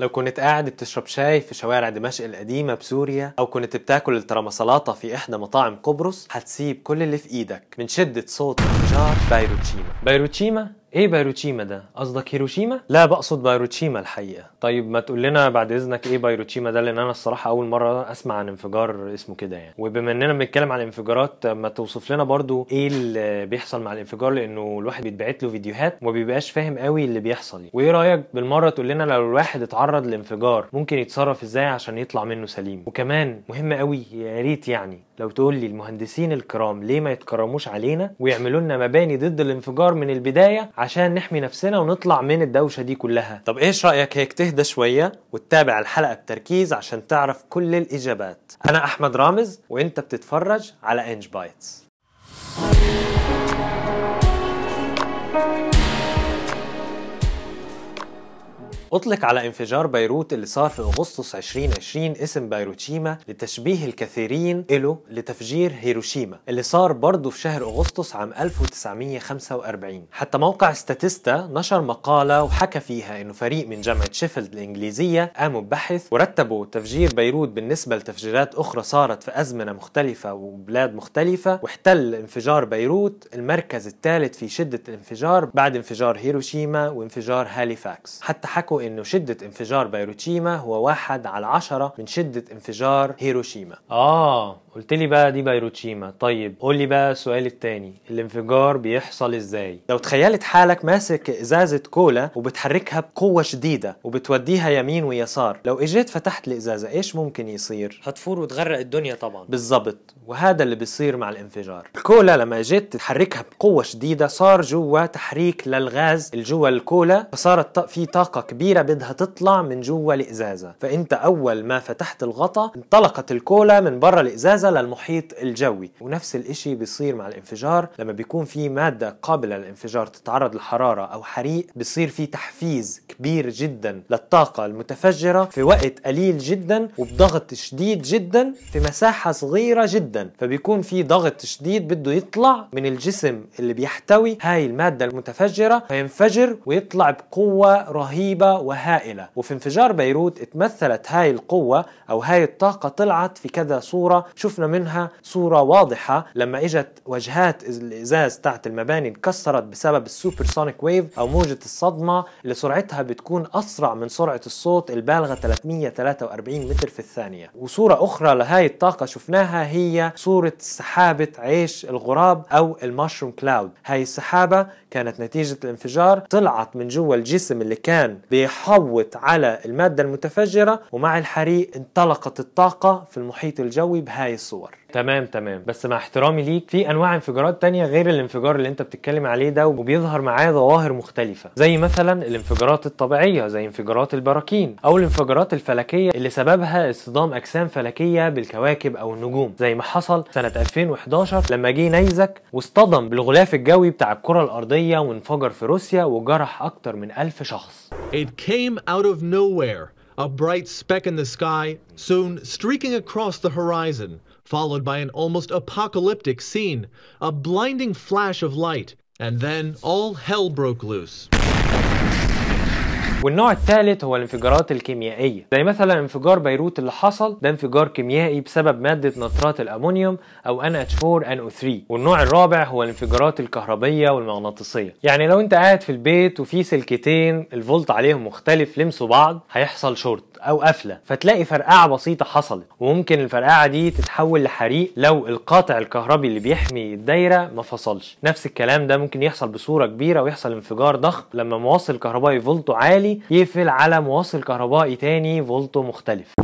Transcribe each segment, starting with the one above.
لو كنت قاعد بتشرب شاي في شوارع دمشق القديمة بسوريا أو كنت بتاكل الترامسلاطة في إحدى مطاعم قبرص هتسيب كل اللي في إيدك من شدة صوت انفجار بيروتشيما بيروتشيما ايه بيروتشيما ده؟ قصدك هيروشيما؟ لا بقصد بيروتشيما الحقيقه. طيب ما تقول لنا بعد اذنك ايه بيروتشيما ده لان انا الصراحه اول مره اسمع عن انفجار اسمه كده يعني. وبما اننا بنتكلم عن الانفجارات ما توصف لنا برضو ايه اللي بيحصل مع الانفجار لانه الواحد بيتبعت له فيديوهات وما بيبقاش فاهم قوي اللي بيحصل يعني. وايه رايك بالمره تقول لنا لو الواحد اتعرض لانفجار ممكن يتصرف ازاي عشان يطلع منه سليم؟ وكمان مهم قوي يا ريت يعني لو تقول لي المهندسين الكرام ليه ما يتكرموش علينا ويعملوا لنا مباني ضد الانفجار من البدايه عشان نحمي نفسنا ونطلع من الدوشه دي كلها طب ايش رايك هيك تهدى شويه وتتابع الحلقه بتركيز عشان تعرف كل الاجابات انا احمد رامز وانت بتتفرج على انج بايتس أطلق على انفجار بيروت اللي صار في أغسطس 2020 اسم بيروتشيما لتشبيه الكثيرين إله لتفجير هيروشيما اللي صار برضه في شهر أغسطس عام 1945 حتى موقع ستاتيستا نشر مقالة وحكى فيها إنه فريق من جامعة شيفيلد الإنجليزية قاموا ببحث ورتبوا تفجير بيروت بالنسبة لتفجيرات أخرى صارت في أزمنة مختلفة وبلاد مختلفة واحتل انفجار بيروت المركز الثالث في شدة الانفجار بعد انفجار هيروشيما وانفجار هاليفاكس حتى حكوا أن انه شدة انفجار بيروتشيما هو واحد على عشرة من شدة انفجار هيروشيما اه قلت لي بقى دي بيروتشيما طيب قول لي بقى السؤال التاني الانفجار بيحصل ازاي لو تخيلت حالك ماسك ازازة كولا وبتحركها بقوة شديدة وبتوديها يمين ويسار لو اجيت فتحت الازازة ايش ممكن يصير هتفور وتغرق الدنيا طبعا بالظبط وهذا اللي بيصير مع الانفجار الكولا لما اجيت تحركها بقوة شديدة صار جوا تحريك للغاز اللي جوا الكولا فصارت في طاقة كبيرة الكبيرة بدها تطلع من جوا الإزازة فأنت أول ما فتحت الغطاء انطلقت الكولا من برا الإزازة للمحيط الجوي ونفس الإشي بيصير مع الانفجار لما بيكون في مادة قابلة للانفجار تتعرض لحرارة أو حريق بصير في تحفيز كبير جدا للطاقة المتفجرة في وقت قليل جدا وبضغط شديد جدا في مساحة صغيرة جدا فبيكون في ضغط شديد بده يطلع من الجسم اللي بيحتوي هاي المادة المتفجرة فينفجر ويطلع بقوة رهيبة وهائلة وفي انفجار بيروت اتمثلت هاي القوة أو هاي الطاقة طلعت في كذا صورة شفنا منها صورة واضحة لما إجت وجهات الإزاز تحت المباني انكسرت بسبب السوبرسونيك ويف أو موجة الصدمة اللي سرعتها بتكون أسرع من سرعة الصوت البالغة 343 متر في الثانية وصورة أخرى لهاي الطاقة شفناها هي صورة سحابة عيش الغراب أو المشروم كلاود هاي السحابة كانت نتيجة الانفجار طلعت من جوا الجسم اللي كان بي يحوط على المادة المتفجرة ومع الحريق انطلقت الطاقة في المحيط الجوي بهاي الصور تمام تمام بس مع احترامي ليك في انواع انفجارات تانية غير الانفجار اللي انت بتتكلم عليه ده وبيظهر معاه ظواهر مختلفة زي مثلا الانفجارات الطبيعية زي انفجارات البراكين او الانفجارات الفلكية اللي سببها اصطدام اجسام فلكية بالكواكب او النجوم زي ما حصل سنة 2011 لما جه نيزك واصطدم بالغلاف الجوي بتاع الكرة الارضية وانفجر في روسيا وجرح اكتر من 1000 شخص It came out of nowhere, a bright speck in the sky, soon streaking across the horizon, followed by an almost apocalyptic scene, a blinding flash of light, and then all hell broke loose. والنوع الثالث هو الانفجارات الكيميائيه زي مثلا انفجار بيروت اللي حصل ده انفجار كيميائي بسبب ماده نترات الامونيوم او NH4NO3 والنوع الرابع هو الانفجارات الكهربيه والمغناطيسيه يعني لو انت قاعد في البيت وفي سلكتين الفولت عليهم مختلف لمسوا بعض هيحصل شورت او قفله فتلاقي فرقعه بسيطه حصلت وممكن الفرقعه دي تتحول لحريق لو القاطع الكهربي اللي بيحمي الدايره ما فصلش نفس الكلام ده ممكن يحصل بصوره كبيره ويحصل انفجار ضخم لما مواصل كهربائي فولته عالي التالي يقفل على موصل كهربائي تاني فولته مختلف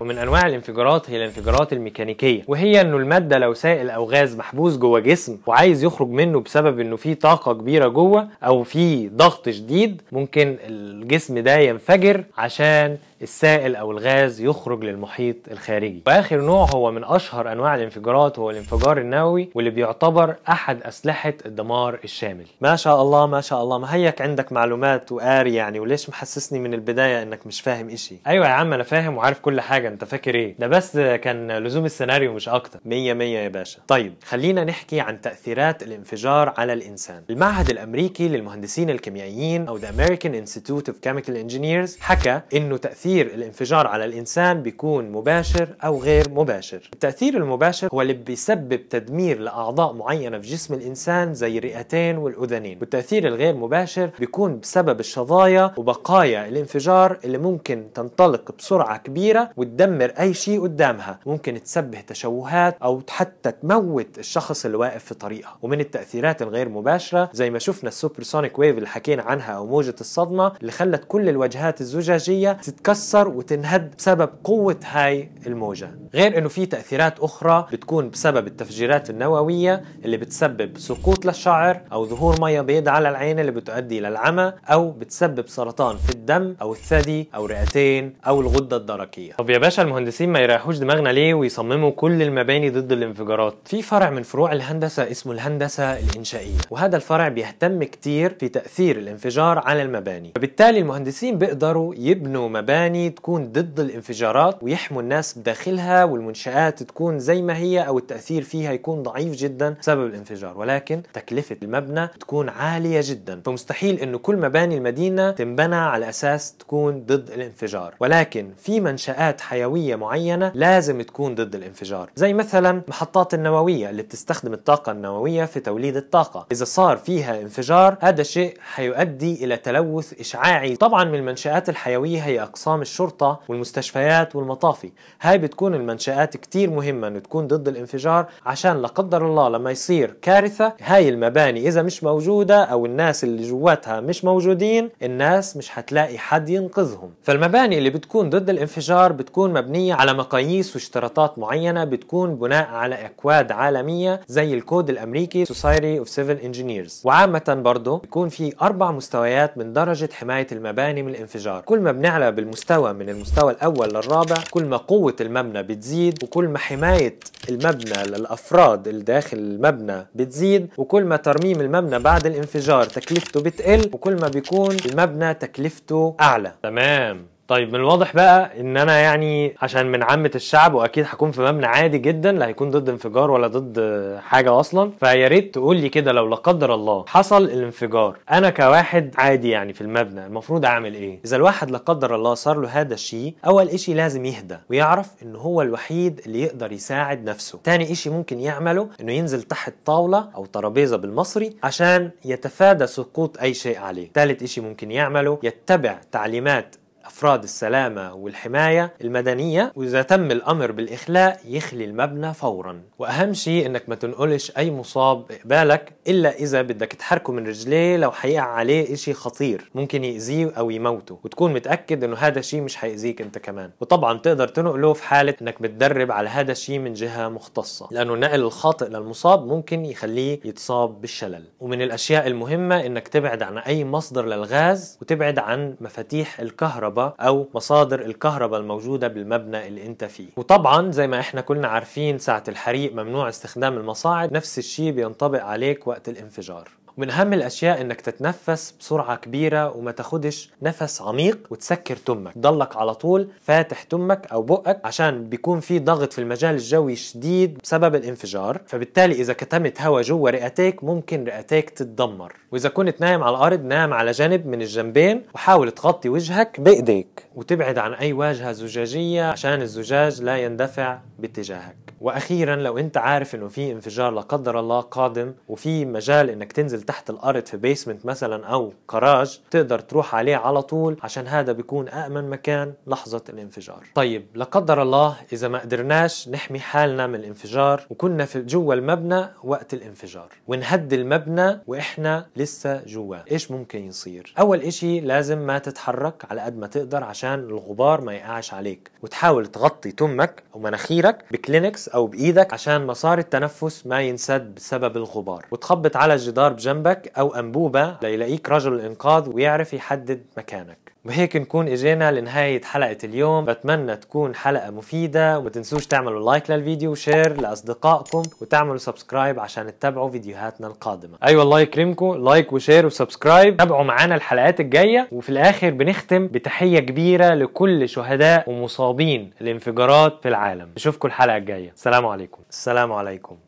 ومن انواع الانفجارات هي الانفجارات الميكانيكيه وهي انه الماده لو سائل او غاز محبوس جوه جسم وعايز يخرج منه بسبب انه في طاقه كبيره جوه او في ضغط شديد ممكن الجسم ده ينفجر عشان السائل أو الغاز يخرج للمحيط الخارجي وآخر نوع هو من أشهر أنواع الانفجارات هو الانفجار النووي واللي بيعتبر أحد أسلحة الدمار الشامل ما شاء الله ما شاء الله ما هيك عندك معلومات وقاري يعني وليش محسسني من البداية إنك مش فاهم إشي أيوة يا عم أنا فاهم وعارف كل حاجة أنت فاكر إيه ده بس كان لزوم السيناريو مش أكتر مية مية يا باشا طيب خلينا نحكي عن تأثيرات الانفجار على الإنسان المعهد الأمريكي للمهندسين الكيميائيين أو The American Institute of Chemical Engineers حكى إنه تأثير تأثير الانفجار على الإنسان بيكون مباشر أو غير مباشر التأثير المباشر هو اللي بيسبب تدمير لأعضاء معينة في جسم الإنسان زي الرئتين والأذنين والتأثير الغير مباشر بيكون بسبب الشظايا وبقايا الانفجار اللي ممكن تنطلق بسرعة كبيرة وتدمر أي شيء قدامها ممكن تسبب تشوهات أو حتى تموت الشخص اللي واقف في طريقها ومن التأثيرات الغير مباشرة زي ما شفنا السوبرسونيك ويف اللي حكينا عنها أو موجة الصدمة اللي خلت كل الواجهات الزجاجية تتكسر تتكسر وتنهد بسبب قوة هاي الموجة غير انه في تأثيرات اخرى بتكون بسبب التفجيرات النووية اللي بتسبب سقوط للشعر او ظهور مية بيض على العين اللي بتؤدي للعمى او بتسبب سرطان في الدم او الثدي او رئتين او الغدة الدرقية طب يا باشا المهندسين ما يريحوش دماغنا ليه ويصمموا كل المباني ضد الانفجارات في فرع من فروع الهندسة اسمه الهندسة الانشائية وهذا الفرع بيهتم كتير في تأثير الانفجار على المباني فبالتالي المهندسين بيقدروا يبنوا مباني الثاني تكون ضد الانفجارات ويحموا الناس بداخلها والمنشآت تكون زي ما هي أو التأثير فيها يكون ضعيف جدا بسبب الانفجار ولكن تكلفة المبنى تكون عالية جدا فمستحيل أنه كل مباني المدينة تنبنى على أساس تكون ضد الانفجار ولكن في منشآت حيوية معينة لازم تكون ضد الانفجار زي مثلا محطات النووية اللي بتستخدم الطاقة النووية في توليد الطاقة إذا صار فيها انفجار هذا شيء حيؤدي إلى تلوث إشعاعي طبعا من المنشآت الحيوية هي أقسام نظام الشرطة والمستشفيات والمطافي هاي بتكون المنشآت كتير مهمة انه تكون ضد الانفجار عشان لا قدر الله لما يصير كارثة هاي المباني اذا مش موجودة او الناس اللي جواتها مش موجودين الناس مش حتلاقي حد ينقذهم فالمباني اللي بتكون ضد الانفجار بتكون مبنية على مقاييس واشتراطات معينة بتكون بناء على اكواد عالمية زي الكود الامريكي Society of Civil Engineers وعامة برضه بيكون في اربع مستويات من درجة حماية المباني من الانفجار كل ما بنعلى بالمستوى مستوى من المستوى الأول للرابع كل ما قوة المبنى بتزيد وكل ما حماية المبنى للأفراد اللي داخل المبنى بتزيد وكل ما ترميم المبنى بعد الانفجار تكلفته بتقل وكل ما بيكون المبنى تكلفته أعلى تمام طيب من الواضح بقى ان انا يعني عشان من عامه الشعب واكيد هكون في مبنى عادي جدا لا هيكون ضد انفجار ولا ضد حاجه اصلا فيا ريت تقول لي كده لو لا قدر الله حصل الانفجار انا كواحد عادي يعني في المبنى المفروض اعمل ايه اذا الواحد لا قدر الله صار له هذا الشيء اول اشي لازم يهدى ويعرف ان هو الوحيد اللي يقدر يساعد نفسه تاني اشي ممكن يعمله انه ينزل تحت طاوله او ترابيزه بالمصري عشان يتفادى سقوط اي شيء عليه تالت اشي ممكن يعمله يتبع تعليمات أفراد السلامة والحماية المدنية وإذا تم الأمر بالإخلاء يخلي المبنى فورا وأهم شيء إنك ما تنقلش أي مصاب قبالك إلا إذا بدك تحركه من رجليه لو حيقع عليه إشي خطير ممكن يأذيه أو يموته وتكون متأكد إنه هذا الشيء مش حيأذيك أنت كمان وطبعا تقدر تنقله في حالة إنك بتدرب على هذا الشيء من جهة مختصة لأنه النقل الخاطئ للمصاب ممكن يخليه يتصاب بالشلل ومن الأشياء المهمة إنك تبعد عن أي مصدر للغاز وتبعد عن مفاتيح الكهرباء الكهرباء او مصادر الكهرباء الموجوده بالمبنى اللي انت فيه وطبعا زي ما احنا كلنا عارفين ساعه الحريق ممنوع استخدام المصاعد نفس الشيء بينطبق عليك وقت الانفجار ومن أهم الأشياء إنك تتنفس بسرعة كبيرة وما تاخدش نفس عميق وتسكر تمك ضلك على طول فاتح تمك أو بقك عشان بيكون في ضغط في المجال الجوي شديد بسبب الانفجار فبالتالي إذا كتمت هواء جوا رئتيك ممكن رئتيك تتدمر وإذا كنت نايم على الأرض نام على جانب من الجنبين وحاول تغطي وجهك بإيديك وتبعد عن أي واجهة زجاجية عشان الزجاج لا يندفع باتجاهك واخيرا لو انت عارف انه في انفجار لا قدر الله قادم وفي مجال انك تنزل تحت الارض في بيسمنت مثلا او كراج تقدر تروح عليه على طول عشان هذا بيكون امن مكان لحظه الانفجار طيب لا قدر الله اذا ما قدرناش نحمي حالنا من الانفجار وكنا في جوا المبنى وقت الانفجار ونهد المبنى واحنا لسه جوا ايش ممكن يصير اول اشي لازم ما تتحرك على قد ما تقدر عشان الغبار ما يقعش عليك وتحاول تغطي تمك ومناخيرك بكلينكس او بايدك عشان مسار التنفس ما ينسد بسبب الغبار وتخبط على الجدار بجنبك او انبوبه ليلاقيك رجل الانقاذ ويعرف يحدد مكانك وهيك نكون اجينا لنهاية حلقة اليوم بتمنى تكون حلقة مفيدة وما تنسوش تعملوا لايك للفيديو وشير لأصدقائكم وتعملوا سبسكرايب عشان تتابعوا فيديوهاتنا القادمة أيوة الله يكرمكم لايك وشير وسبسكرايب تابعوا معانا الحلقات الجاية وفي الآخر بنختم بتحية كبيرة لكل شهداء ومصابين الانفجارات في العالم نشوفكم الحلقة الجاية السلام عليكم السلام عليكم